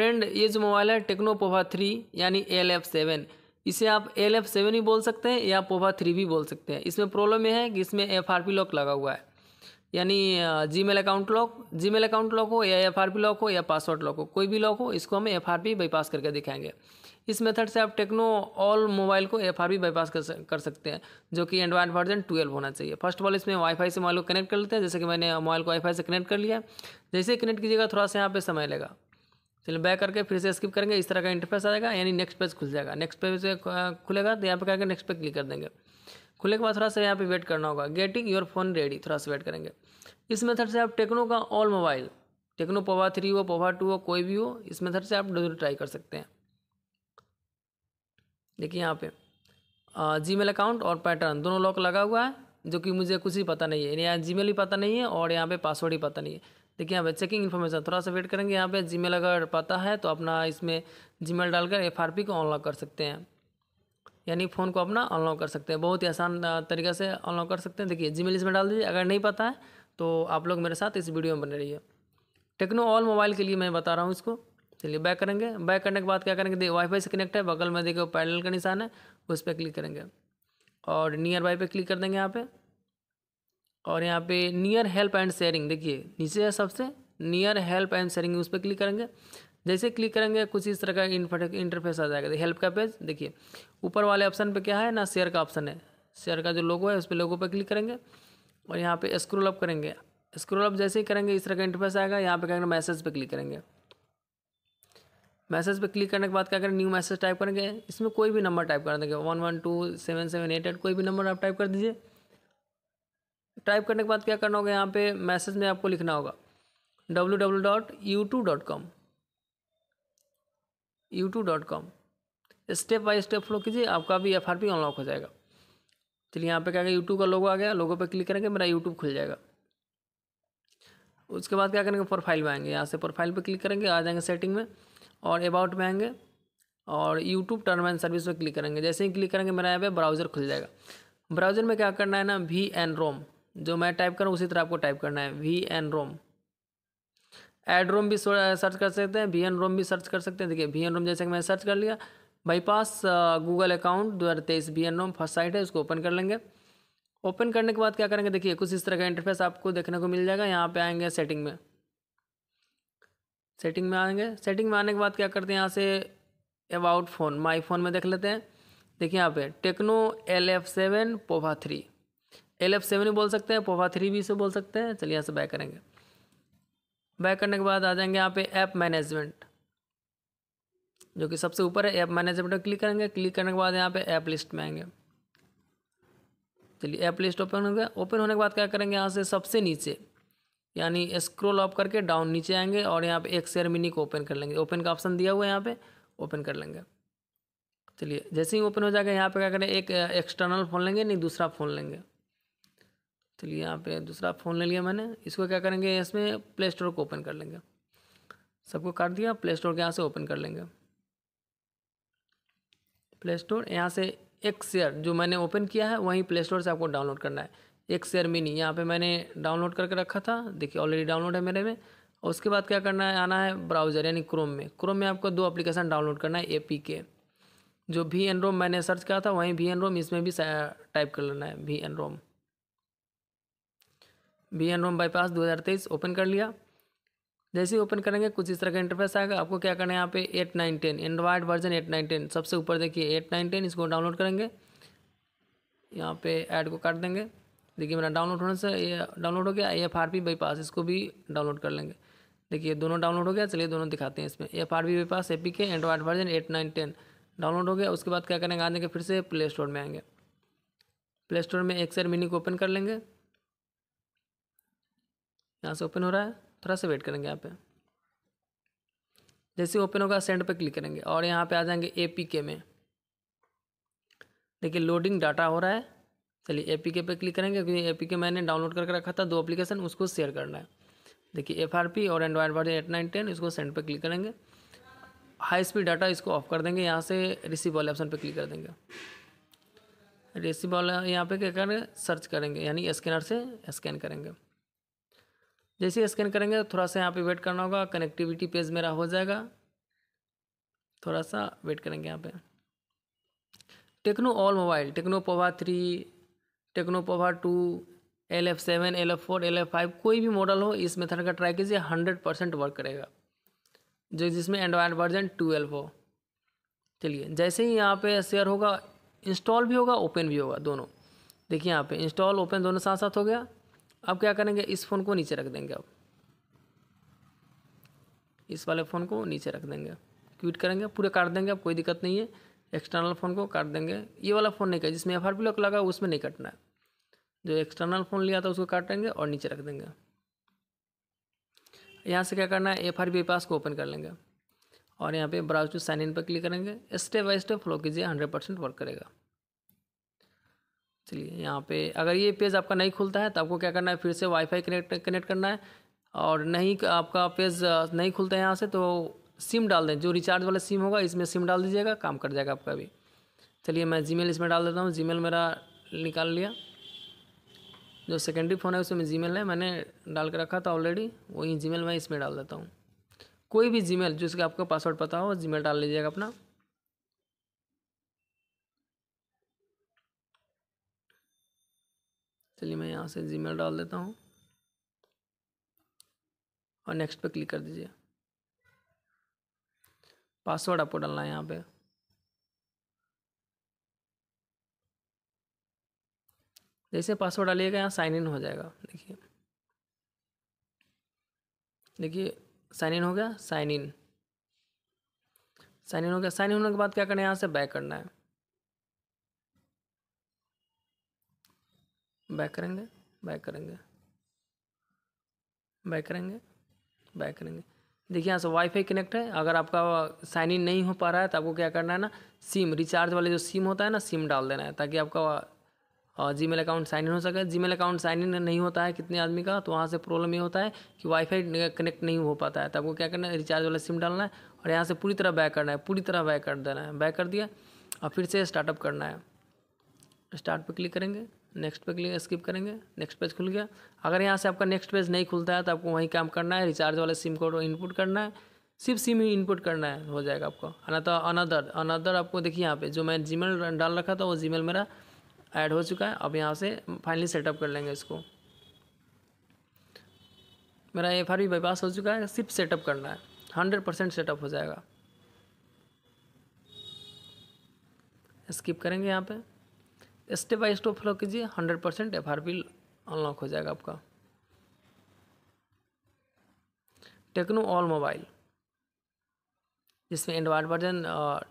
friend ये जो mobile है टेक्नो पोवा थ्री यानी एल एफ सेवन इसे आप एल एफ सेवन ही बोल सकते हैं या पोवा थ्री भी बोल सकते हैं इसमें प्रॉब्लम यह है कि इसमें एफ आर पी लॉक लगा हुआ है यानी Gmail account lock Gmail account lock हो या एफ आर पी लॉक हो या पासवर्ड लॉक हो कोई भी लॉक हो इसको हम एफ आर पी बाईपास करके दिखाएंगे इस मेथड से आप टेक्नो ऑल मोबाइल को एफ आर पी बाईपास कर सकते हैं जो कि एंड्रॉयड वर्जन ट्वेल्व होना चाहिए फर्स्ट ऑफ ऑल इसमें वाईफाई से मोबाइल को कनेक्ट कर लेते हैं जैसे कि मैंने मोबाइल को वाईफाई से कनेक्ट कर लिया जैसे कनेक्ट कीजिएगा थोड़ा सा यहाँ पे समय लेगा चलिए बैक करके फिर से स्किप करेंगे इस तरह का इंटरफेस आएगा यानी नेक्स्ट पेज खुल जाएगा नेक्स्ट पेज खुलेगा तो यहाँ पे करके नेक्स्ट पे क्लिक कर देंगे खुले के बाद थोड़ा सा यहाँ पे वेट करना होगा गेटिंग योर फोन रेडी थोड़ा सा वेट करेंगे इस मेथड से आप टेक्नो का all mobile Tecno Pova three हो पोवा टू हो कोई भी हो इस मेथड से आप जरूर ट्राई कर सकते हैं देखिए यहाँ पे जी मेल अकाउंट और पैटर्न दोनों लॉक लगा हुआ है जो कि मुझे कुछ ही पता नहीं है यहाँ जी मेल भी पता नहीं है और यहाँ पे पासवर्ड ही पता नहीं है देखिए यहाँ पे चेकिंग इन्फॉर्मेशन थोड़ा सा वेट करेंगे यहाँ पे जीमेल अगर पता है तो अपना इसमें जीमेल डालकर एफ को अनलॉक कर सकते हैं यानी फ़ोन को अपना अनलॉक कर सकते हैं बहुत ही आसान तरीके से अनलॉक कर सकते हैं देखिए जीमेल इसमें डाल दीजिए अगर नहीं पता है तो आप लोग मेरे साथ इस वीडियो में बने रहिए टेक्नो ऑल मोबाइल के लिए मैं बता रहा हूँ इसको चलिए बैक करेंगे बैक करने के बाद क्या करेंगे देखिए वाईफाई से कनेक्ट है बगल में देखिए पैनल का निशान है उस पर क्लिक करेंगे और नियर बाई पर क्लिक कर देंगे यहाँ पर और यहाँ पे नियर हेल्प एंड शेयरिंग देखिए नीचे है सबसे नियर हेल्प एंड शेयरिंग उस पर क्लिक करेंगे जैसे क्लिक करेंगे कुछ इस तरह का इंटरफेस आ जाएगा हेल्प का पेज देखिए ऊपर वाले ऑप्शन पे क्या है ना शेयर का ऑप्शन है शेयर का जो लोगो है उस पर लोगो पर क्लिक करेंगे और यहाँ पे स्क्रोल अप करेंगे स्क्रोल अप जैसे ही करेंगे इस तरह का इंटरफेस आएगा यहाँ पे करेंगे मैसेज पर क्लिक करेंगे मैसेज पे क्लिक करने के बाद क्या करें न्यू मैसेज टाइप करेंगे इसमें कोई भी नंबर टाइप कर देंगे one one two seven seven eight eight कोई भी नंबर आप टाइप कर दीजिए टाइप करने के बाद क्या करना होगा यहाँ पे मैसेज में आपको लिखना होगा W W dot U two dot com U two dot com step by step follow कीजिए आपका भी एफ आर पी अनलॉक हो जाएगा चलिए यहाँ पे क्या गया यूट्यूब का लोगो आ गया लोगो पे क्लिक करेंगे मेरा यूट्यूब खुल जाएगा उसके बाद क्या करेंगे प्रोफाइल में आएंगे यहाँ से प्रोफाइल पे क्लिक करेंगे आ जाएंगे सेटिंग में और अबाउट में आएंगे और यूट्यूब टर्म एंड सर्विस में क्लिक करेंगे जैसे ही क्लिक करेंगे मेरा यहाँ पे ब्राउज़र खुल जाएगा ब्राउज़र में क्या करना है ना वी एन रोम जो मैं टाइप करूँ उसी तरह आपको टाइप करना है V N ROM add ROM भी सर्च कर सकते हैं वी एन रोम भी सर्च कर सकते हैं देखिए वी एन रोम जैसे कि मैंने सर्च कर लिया बाईपास गूगल अकाउंट दो हज़ार तेईस V N ROM first site है उसको ओपन कर लेंगे ओपन करने के बाद क्या करेंगे देखिए कुछ इस तरह का इंटरफेस आपको देखने को मिल जाएगा यहाँ पे आएंगे सेटिंग में सेटिंग में आएंगे सेटिंग में आने के बाद क्या करते हैं यहाँ say about phone my phone में देख लेते हैं देखिए यहाँ पे Tecno L F seven Pova three L F seven भी बोल सकते हैं पोवा थ्री भी इसे बोल सकते हैं चलिए यहाँ से बैक करेंगे बैक करने के बाद आ जाएंगे यहाँ पे ऐप मैनेजमेंट जो कि सबसे ऊपर है ऐप मैनेजमेंट पर क्लिक करेंगे क्लिक करने के बाद यहाँ पे ऐप लिस्ट में आएंगे चलिए ऐप लिस्ट ओपन हो गया ओपन होने के बाद क्या करेंगे यहाँ से सबसे नीचे यानी स्क्रोल अप करके डाउन नीचे आएंगे और यहाँ पे एक शेयर मिनी को ओपन कर लेंगे ओपन का ऑप्शन दिया हुआ है यहाँ पे ओपन कर लेंगे चलिए जैसे ही ओपन हो जाएगा यहाँ पे क्या करें एक एक्सटर्नल uh, फ़ोन लेंगे नहीं दूसरा फ़ोन लेंगे चलिए यहाँ पे दूसरा फ़ोन ले लिया मैंने इसको क्या करेंगे इसमें प्ले स्टोर को ओपन कर लेंगे सबको काट दिया प्ले स्टोर के यहाँ से ओपन कर लेंगे प्ले स्टोर यहाँ से एक शेयर जो मैंने ओपन किया है वहीं प्ले स्टोर से आपको डाउनलोड करना है एक शेयर मिनी यहाँ पे मैंने डाउनलोड करके रखा था देखिए ऑलरेडी डाउनलोड है मेरे में और उसके बाद क्या करना है आना है ब्राउज़र यानी क्रोम में क्रोम में आपको दो अप्लीकेशन डाउनलोड करना है ए पी के जो भी एन रोम मैंने सर्च किया था वहीं भी एन रोम इसमें भी टाइप कर लेना है भी N ROM B N ROM bypass तेईस ओपन कर लिया जैसे ही ओपन करेंगे कुछ इस तरह का इंटरफेस आएगा आपको क्या करना है यहाँ पे eight nine ten Android version eight nine ten सबसे ऊपर देखिए एट नाइन टेन इसको डाउनलोड करेंगे यहाँ पे ऐड को काट देंगे देखिए मेरा डाउनलोड होने से ये डाउनलोड हो गया एफ आर पी बाईपास इसको भी डाउनलोड कर लेंगे देखिए दोनों डाउनलोड हो गया चलिए दोनों दिखाते हैं इसमें F R P bypass A P K Android version eight nine ten download हो गया उसके बाद क्या करेंगे आ जाएंगे फिर से प्ले स्टोर में आएंगे प्ले स्टोर में एक्सर मिनी को ओपन कर लेंगे यहाँ से ओपन हो रहा है थोड़ा सा वेट करेंगे यहाँ पे जैसे ओपन होगा सेंड पे क्लिक करेंगे और यहाँ पे आ जाएंगे ए में देखिए लोडिंग डाटा हो रहा है चलिए ए पे क्लिक करेंगे क्योंकि ए पी मैंने डाउनलोड करके रखा था दो एप्लीकेशन उसको शेयर करना है देखिए एफ और Android version eight nine ten इसको सेंड पर क्लिक करेंगे हाई स्पीड डाटा इसको ऑफ कर देंगे यहाँ से रिसीव वाले ऑप्शन पर क्लिक कर देंगे रिसीव वाला यहाँ पे क्या करेंगे सर्च करेंगे यानी स्कैनर से स्कैन करेंगे जैसे स्कैन करेंगे तो थोड़ा सा यहाँ पे वेट करना होगा कनेक्टिविटी पेज मेरा हो जाएगा थोड़ा सा वेट करेंगे यहाँ पे Tecno all mobile Tecno Pova three Tecno Pova two L F seven L F four L F five कोई भी मॉडल हो इस मेथड का ट्राई कीजिए हंड्रेड परसेंट वर्क करेगा जो जिसमें एंड्रॉयड वर्जन ट्वेल्व हो चलिए जैसे ही यहाँ पे शेयर होगा इंस्टॉल भी होगा ओपन भी होगा दोनों देखिए यहाँ पे इंस्टॉल ओपन दोनों साथ साथ हो गया अब क्या करेंगे इस फ़ोन को नीचे रख देंगे अब इस वाले फ़ोन को नीचे रख देंगे क्विट करेंगे पूरे काट देंगे अब कोई दिक्कत नहीं है एक्सटर्नल फ़ोन को काट देंगे ये वाला फ़ोन नहीं कट जिसमें एफ आर पी लॉक लगा उसमें नहीं कटना है जो एक्सटर्नल फ़ोन लिया था उसको काटेंगे और नीचे रख देंगे यहाँ से क्या करना है एफ आर पी पास को ओपन कर लेंगे और यहाँ पे ब्राउज टू साइन इन पर क्लिक करेंगे स्टेप बाई स्टेप फ्लो कीजिए हंड्रेड परसेंट वर्क करेगा चलिए यहाँ पे अगर ये पेज आपका नहीं खुलता है तो आपको क्या करना है फिर से वाईफाई कनेक्ट कनेक्ट करना है और नहीं आपका पेज नहीं खुलता है यहाँ से तो सिम डाल दें जो रिचार्ज वाला सिम होगा इसमें सिम डाल दीजिएगा काम कर जाएगा आपका भी चलिए मैं जीमेल इसमें डाल देता हूँ जीमेल मेरा निकाल लिया जो सेकेंडरी फ़ोन है उसमें जी है मैंने डाल के रखा था ऑलरेडी वही जी मैं इसमें डाल देता हूँ कोई भी जी जिसका आपका पासवर्ड पता हो जी डाल लीजिएगा अपना चलिए मैं यहाँ से जीमेल डाल देता हूँ और नेक्स्ट पे क्लिक कर दीजिए पासवर्ड आपको डालना है यहाँ पे जैसे पासवर्ड डालिएगा यहाँ साइन इन हो जाएगा देखिए देखिए साइन इन हो गया साइन इन साइन इन हो गया साइन इन होने के बाद क्या करना है यहाँ से बैक करना है बैक करेंगे बैक करेंगे बैक करेंगे बैक करेंगे देखिए यहाँ से वाईफाई कनेक्ट है अगर आपका साइन इन नहीं हो पा रहा है तो आपको क्या करना है ना सिम रिचार्ज वाले जो सिम होता है ना सिम डाल देना है ताकि आपका Gmail account sign in हो सके Gmail account sign in नहीं होता है कितने आदमी का तो वहाँ से प्रॉब्लम ये होता है कि वाईफाई कनेक्ट नहीं हो पाता है तो आपको क्या करना है रिचार्ज वाला सिम डालना है और यहाँ से पूरी तरह बैक करना है पूरी तरह बैक कर देना है बैक कर दिया और फिर से स्टार्टअप करना है स्टार्ट पर क्लिक करेंगे नेक्स्ट पे क्लिक स्किप करेंगे नेक्स्ट पेज खुल गया अगर यहाँ से आपका नेक्स्ट पेज नहीं खुलता है तो आपको वहीं काम करना है रिचार्ज वाले सिम को इनपुट करना है सिर्फ सिम ही इनपुट करना है हो जाएगा आपको तो अनदर अनदर आपको देखिए यहाँ पे जो मैं जीमेल डाल रखा था वो जी मेरा ऐड हो चुका है अब यहाँ से फाइनली सेटअप कर लेंगे इसको मेरा एफ आर भी बाईपास हो चुका है सिर्फ सेटअप करना है हंड्रेड परसेंट सेटअप हो जाएगा स्किप करेंगे यहाँ पर स्टेप बाय स्टेप फॉलो कीजिए hundred percent F R unlock हो जाएगा आपका टेक्नो ऑल मोबाइल जिसमें एंडवाइड वर्जन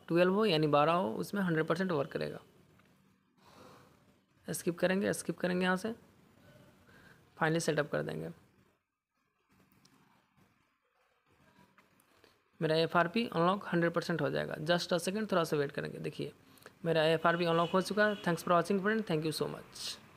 ट्वेल्व हो यानी बारह हो उसमें हंड्रेड परसेंट वर्क करेगा स्किप करेंगे स्किप करेंगे यहाँ से फाइनली सेटअप कर देंगे मेरा F R P unlock hundred percent हो जाएगा जस्ट अ सेकेंड थोड़ा सा वेट करेंगे देखिए मेरा एफ आर भी अनलॉक हो चुका है thanks for watching friend thank you so much